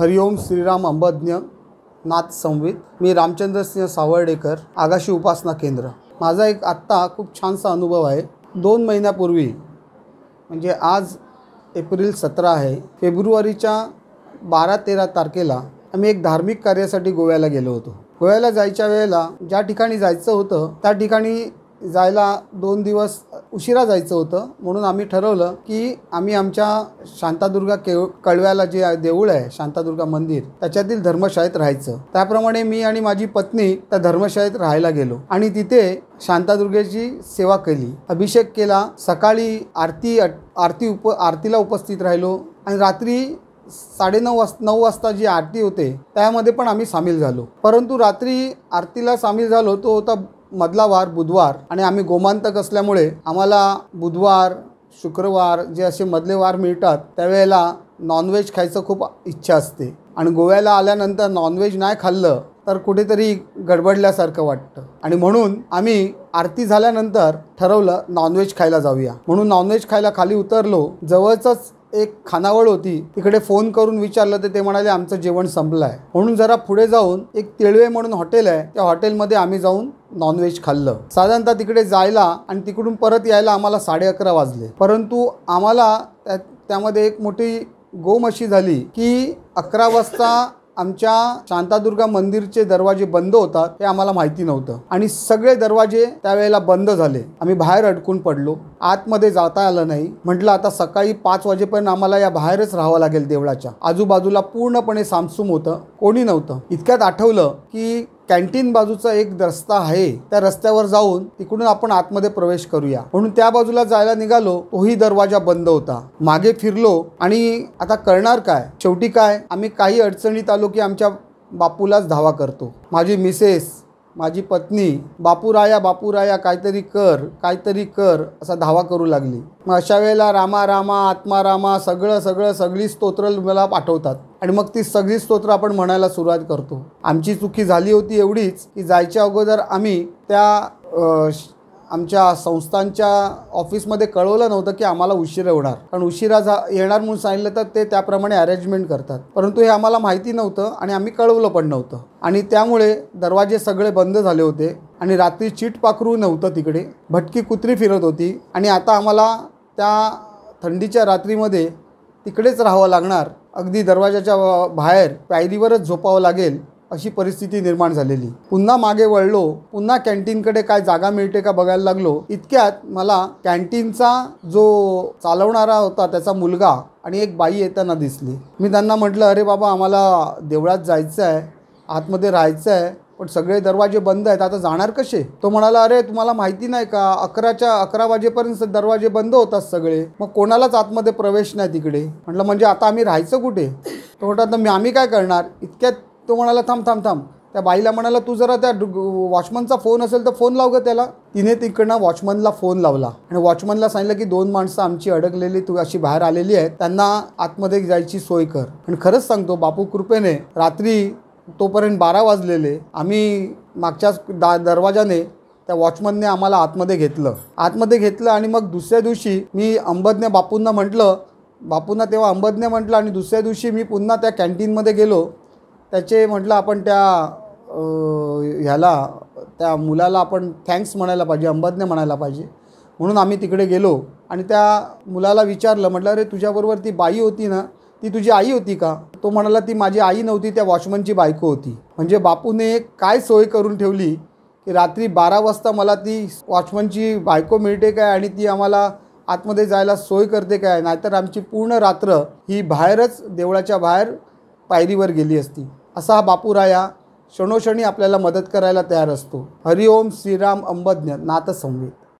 हरिओम श्रीराम अंबज्ञ नाथ संवित मी रामचंद्र सिंह सावर्डेकर आगाशी उपासना केंद्र माझा एक आत्ता खूप छानसा अनुभव आहे दोन महिन्यापूर्वी म्हणजे आज एप्रिल सतरा आहे फेब्रुवारीच्या बारा तेरा तारखेला आम्ही एक धार्मिक कार्यासाठी गोव्याला गेलो होतो गोव्याला जायच्या वेळेला ज्या ठिकाणी जायचं होतं त्या ठिकाणी जायला दोन दिवस उशिरा जायचं होतं म्हणून आम्ही ठरवलं की आम्ही आमच्या शांतादुर्गा केव कळव्याला जे देऊळ आहे शांतादुर्गा मंदिर त्याच्यातील धर्मशाळेत राहायचं त्याप्रमाणे मी आणि माझी पत्नी त्या धर्मशाळेत राहायला गेलो आणि तिथे शांतादुर्गेची सेवा केली अभिषेक केला सकाळी आरती आरती उप आरतीला उपस्थित राहिलो आणि रात्री साडेनऊ वाज नऊ वाजता जी आरती होते त्यामध्ये पण आम्ही सामील झालो परंतु रात्री आरतीला सामील झालो तो होता मधला वार बुधवार आणि आम्ही गोमांतक असल्यामुळे आम्हाला बुधवार शुक्रवार जे असे मधले वार मिळतात त्यावेळेला नॉनव्हेज खायचं खूप इच्छा असते आणि गोव्याला आल्यानंतर नॉनव्हेज नाही खाल्लं तर कुठेतरी गडबडल्यासारखं वाटतं आणि म्हणून आम्ही आरती झाल्यानंतर ठरवलं नॉनव्हेज खायला जाऊया म्हणून नॉनव्हेज खायला खाली उतरलो जवळच एक खानावळ होती तिकडे फोन करून विचारलं तर ते म्हणाले आमचं जेवण संपलं आहे म्हणून जरा पुढे जाऊन एक तिळवे म्हणून हॉटेल आहे त्या हॉटेलमध्ये आम्ही जाऊन नॉनव्हेज खाल्लं साधारणतः तिकडे जायला आणि तिकडून परत यायला आम्हाला साडे अकरा वाजले परंतु आम्हाला त्यामध्ये एक मोठी गोम अशी झाली की अकरा वाजता आमच्या शांतादुर्गा मंदिरचे दरवाजे बंद होतात हे आम्हाला माहिती नव्हतं आणि सगळे दरवाजे त्यावेळेला बंद झाले आम्ही बाहेर अडकून पडलो आतमध्ये जाता आलं नाही म्हटलं आता सकाळी पाच वाजेपर्यंत आम्हाला या बाहेरच राहावं लागेल देवळाच्या आजूबाजूला पूर्णपणे सामसूम होतं कोणी नव्हतं इतक्यात आठवलं की कॅन्टीन बाजूचा एक रस्ता आहे त्या रस्त्यावर जाऊन तिकडून आपण आतमध्ये प्रवेश करूया म्हणून त्या बाजूला जायला निघालो तोही दरवाजा बंद होता मागे फिरलो आणि आता करणार काय शेवटी काय आम्ही काही अडचणीत आलो की आमच्या बापूलाच धावा करतो माझी मिसेस माझी पत्नी बापूराया बापूराया काहीतरी कर काहीतरी कर असा धावा करू लागली मग अशा वेळेला रामा रामा आत्मा रामा सगळं सगळं सगळी स्तोत्र मला पाठवतात आणि मग ती सगळी स्तोत्र आपण म्हणायला सुरुवात करतो आमची चुकी झाली होती एवढीच की जायच्या अगोदर आम्ही त्या आमच्या संस्थांच्या ऑफिसमध्ये कळवलं नव्हतं की आम्हाला उशिरा होणार कारण उशिरा जा येणार म्हणून सांगितलं तर ते त्याप्रमाणे अरेंजमेंट करतात परंतु हे आम्हाला माहिती नव्हतं आणि आम्ही कळवलं पण नव्हतं आणि त्यामुळे दरवाजे सगळे बंद झाले होते आणि रात्री चीट पाखरू नव्हतं तिकडे भटकी कुत्री फिरत होती आणि आता आम्हाला त्या थंडीच्या रात्रीमध्ये तिकडेच राहावं लागणार अगदी दरवाजाच्या बाहेर पायरीवरच झोपावं लागेल अशी परिस्थिती निर्माण झालेली पुन्हा मागे वळलो पुन्हा कॅन्टीनकडे काय जागा मिळते का बघायला लागलो इतक्यात मला कॅन्टीनचा जो चालवणारा होता त्याचा मुलगा आणि एक बाई येताना दिसली मी त्यांना म्हटलं अरे बाबा आम्हाला देवळात जायचं आहे आतमध्ये राहायचं आहे पण सगळे दरवाजे बंद आहेत आता जाणार कसे तो म्हणाला अरे तुम्हाला माहिती नाही का अकराच्या अकरा वाजेपर्यंत दरवाजे बंद होतात सगळे मग कोणालाच आतमध्ये प्रवेश नाही तिकडे म्हटलं म्हणजे आता आम्ही राहायचं कुठे तो म्हणतात मी आम्ही काय करणार इतक्यात तो म्हणाला थांब थांब थांब त्या बाईला म्हणाला तू जरा त्या वॉचमनचा फोन असेल तर फोन लाव ग त्याला तिने तिकडनं वॉचमनला फोन लावला आणि वॉचमनला सांगितलं की दोन माणसं आमची अडकलेली तू अशी बाहेर आलेली आहे त्यांना आतमध्ये जायची सोय कर आणि खरंच सांगतो बापू कृपेने रात्री तोपर्यंत बारा वाजलेले आम्ही मागच्याच दा दरवाजाने त्या वॉचमनने आम्हाला आतमध्ये घेतलं आतमध्ये घेतलं आणि मग दुसऱ्या दिवशी मी अंबदने बापूंना म्हटलं बापूंना तेव्हा अंबदने म्हटलं आणि दुसऱ्या दिवशी मी पुन्हा त्या कॅन्टीनमध्ये गेलो त्याचे म्हटलं आपण त्या ह्याला त्या मुलाला आपण थँक्स म्हणायला पाहिजे अंबाजने म्हणायला पाहिजे म्हणून आम्ही तिकडे गेलो आणि त्या मुलाला विचारलं म्हटलं अरे तुझ्याबरोबर ती बाई होती ना ती तुझी आई होती का तो म्हणाला ती माझी आई नव्हती त्या वॉचमनची बायको होती म्हणजे बापूने काय सोय करून ठेवली की रात्री बारा वाजता मला ती वॉचमनची बायको मिळते काय आणि ती आम्हाला आतमध्ये जायला सोय करते काय नाहीतर आमची पूर्ण रात्र ही बाहेरच देवळाच्या बाहेर पायरीवर गेली असती असा हा बापूराया क्षणोक्षणी आपल्याला मदत करायला तयार असतो हरिओम श्रीराम अंबज्ञ नाथसंवेद